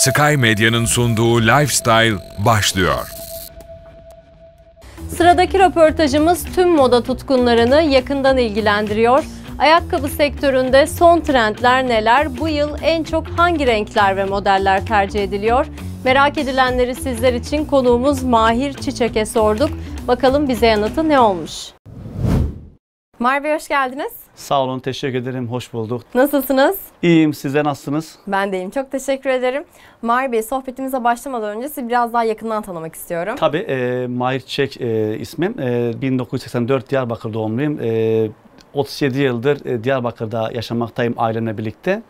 Sky Medya'nın sunduğu Lifestyle başlıyor. Sıradaki röportajımız tüm moda tutkunlarını yakından ilgilendiriyor. Ayakkabı sektöründe son trendler neler? Bu yıl en çok hangi renkler ve modeller tercih ediliyor? Merak edilenleri sizler için konuğumuz Mahir Çiçek'e sorduk. Bakalım bize yanıtı ne olmuş? Merve hoş geldiniz. Sağ olun, teşekkür ederim. Hoş bulduk. Nasılsınız? İyiyim, sizler nasılsınız? Ben de iyiyim, çok teşekkür ederim. Mahir Bey, sohbetimize başlamadan önce sizi biraz daha yakından tanımak istiyorum. Tabii, e, Mahir Çek e, ismim. E, 1984 Diyarbakır doğumluyum. E, 37 yıldır e, Diyarbakır'da yaşamaktayım ailemle birlikte.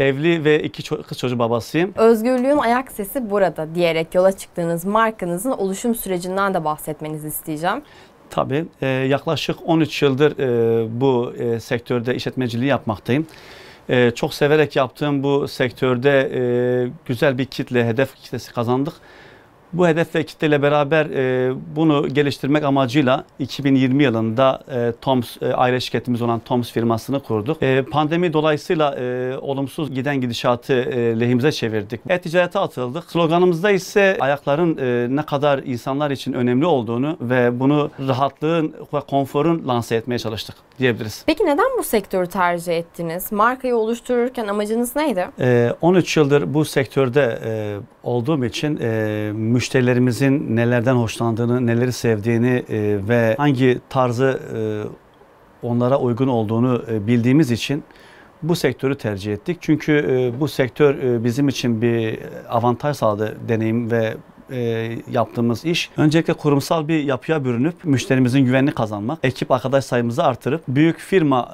Evli ve iki ço- kız çocuğu babasıyım. Özgürlüğün ayak sesi burada diyerek yola çıktığınız markanızın oluşum sürecinden de bahsetmenizi isteyeceğim. Tabii e, yaklaşık 13 yıldır e, bu e, sektörde işletmeciliği yapmaktayım. E, çok severek yaptığım bu sektörde e, güzel bir kitle, hedef kitlesi kazandık. Bu hedefle ve kitleyle beraber e, bunu geliştirmek amacıyla 2020 yılında e, TOMS e, aile şirketimiz olan TOMS firmasını kurduk. E, pandemi dolayısıyla e, olumsuz giden gidişatı e, lehimize çevirdik. E-ticarete atıldık. Sloganımızda ise ayakların e, ne kadar insanlar için önemli olduğunu ve bunu rahatlığın ve konforun lanse etmeye çalıştık diyebiliriz. Peki neden bu sektörü tercih ettiniz? Markayı oluştururken amacınız neydi? E, 13 yıldır bu sektörde e, olduğum için e, müşterilerimizin nelerden hoşlandığını, neleri sevdiğini e, ve hangi tarzı e, onlara uygun olduğunu e, bildiğimiz için bu sektörü tercih ettik. Çünkü bu sektör bizim için bir avantaj sağladı deneyim ve yaptığımız iş. Öncelikle kurumsal bir yapıya bürünüp müşterimizin güvenini kazanmak, ekip arkadaş sayımızı artırıp büyük firma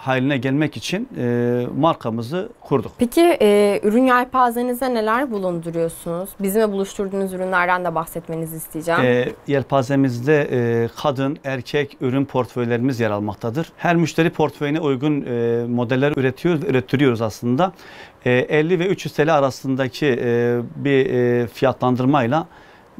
haline gelmek için e, markamızı kurduk. Peki e, ürün yelpazenizde neler bulunduruyorsunuz? Bizimle buluşturduğunuz ürünlerden de bahsetmenizi isteyeceğim. E, yelpazemizde e, kadın, erkek ürün portföylerimiz yer almaktadır. Her müşteri portföyüne uygun e, modeller üretiyoruz, ürettiriyoruz aslında. E, 50 ve 300 TL arasındaki e, bir e, fiyatlandırmayla ile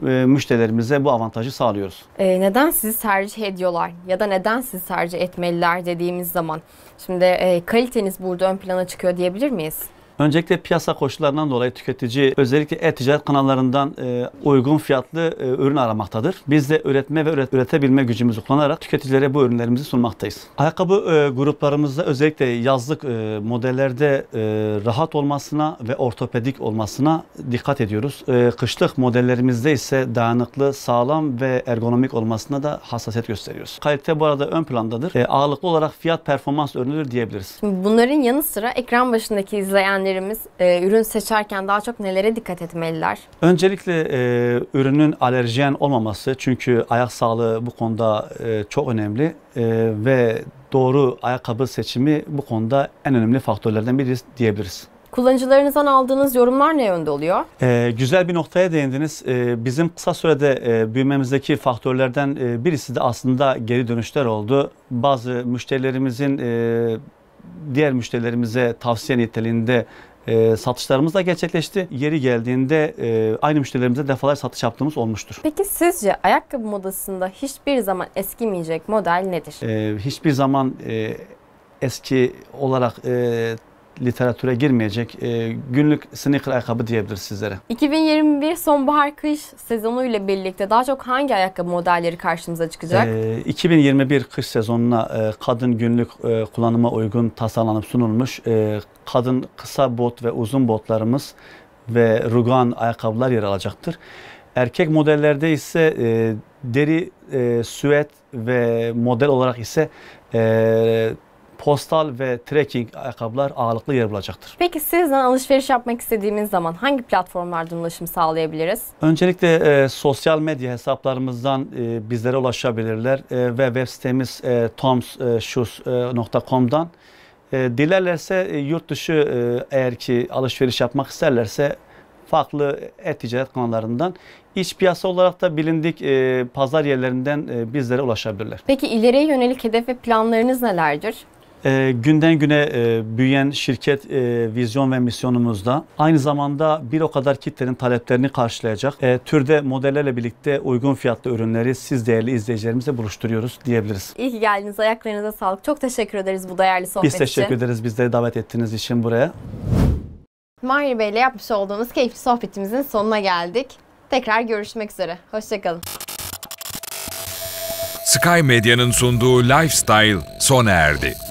e, müşterilerimize bu avantajı sağlıyoruz. E, neden sizi tercih ediyorlar ya da neden sizi tercih etmeliler dediğimiz zaman şimdi e, kaliteniz burada ön plana çıkıyor diyebilir miyiz? Öncelikle piyasa koşullarından dolayı tüketici özellikle e-ticaret kanallarından e, uygun fiyatlı e, ürün aramaktadır. Biz de üretme ve üretebilme gücümüzü kullanarak tüketicilere bu ürünlerimizi sunmaktayız. Ayakkabı e, gruplarımızda özellikle yazlık e, modellerde rahat olmasına ve ortopedik olmasına dikkat ediyoruz. kışlık modellerimizde ise dayanıklı, sağlam ve ergonomik olmasına da hassasiyet gösteriyoruz. Kalite bu arada ön plandadır. E, ağırlıklı olarak fiyat performans ürünüdür diyebiliriz. Bunların yanı sıra ekran başındaki izleyenler müşterilerimiz e, ürün seçerken daha çok nelere dikkat etmeliler? Öncelikle e, ürünün alerjen olmaması çünkü ayak sağlığı bu konuda e, çok önemli e, ve doğru ayakkabı seçimi bu konuda en önemli faktörlerden biri diyebiliriz. Kullanıcılarınızdan aldığınız yorumlar ne yönde oluyor? Ee, güzel bir noktaya değindiniz. Ee, bizim kısa sürede e, büyümemizdeki faktörlerden e, birisi de aslında geri dönüşler oldu. Bazı müşterilerimizin e, diğer müşterilerimize tavsiye niteliğinde e, satışlarımız da gerçekleşti. Yeri geldiğinde e, aynı müşterilerimize defalar satış yaptığımız olmuştur. Peki sizce ayakkabı modasında hiçbir zaman eskimeyecek model nedir? E, hiçbir zaman e, eski olarak e, literatüre girmeyecek e, günlük sneaker ayakkabı diyebiliriz sizlere. 2021 sonbahar kış sezonu ile birlikte daha çok hangi ayakkabı modelleri karşımıza çıkacak? E, 2021 kış sezonuna e, kadın günlük e, kullanıma uygun tasarlanıp sunulmuş e, kadın kısa bot ve uzun botlarımız ve rugan ayakkabılar yer alacaktır. Erkek modellerde ise e, deri, e, süet ve model olarak ise e, postal ve trekking ayakkabılar ağırlıklı yer bulacaktır. Peki sizden alışveriş yapmak istediğimiz zaman hangi platformlardan ulaşım sağlayabiliriz? Öncelikle e, sosyal medya hesaplarımızdan e, bizlere ulaşabilirler e, ve web sitemiz e, tomsshoes.com'dan. E, dilerlerse e, yurt dışı e, eğer ki alışveriş yapmak isterlerse farklı e-ticaret kanallarından iç piyasa olarak da bilindik e, pazar yerlerinden e, bizlere ulaşabilirler. Peki ileriye yönelik hedef ve planlarınız nelerdir? E, günden güne e, büyüyen şirket e, vizyon ve misyonumuzda aynı zamanda bir o kadar kitlenin taleplerini karşılayacak e, türde modellerle birlikte uygun fiyatlı ürünleri siz değerli izleyicilerimize buluşturuyoruz diyebiliriz. İyi ki geldiniz. Ayaklarınıza sağlık. Çok teşekkür ederiz bu değerli sohbet için. Biz teşekkür için. ederiz bizleri davet ettiğiniz için buraya. Mahir Bey ile yapmış olduğumuz keyifli sohbetimizin sonuna geldik. Tekrar görüşmek üzere. Hoşçakalın. Sky Medya'nın sunduğu Lifestyle sona erdi.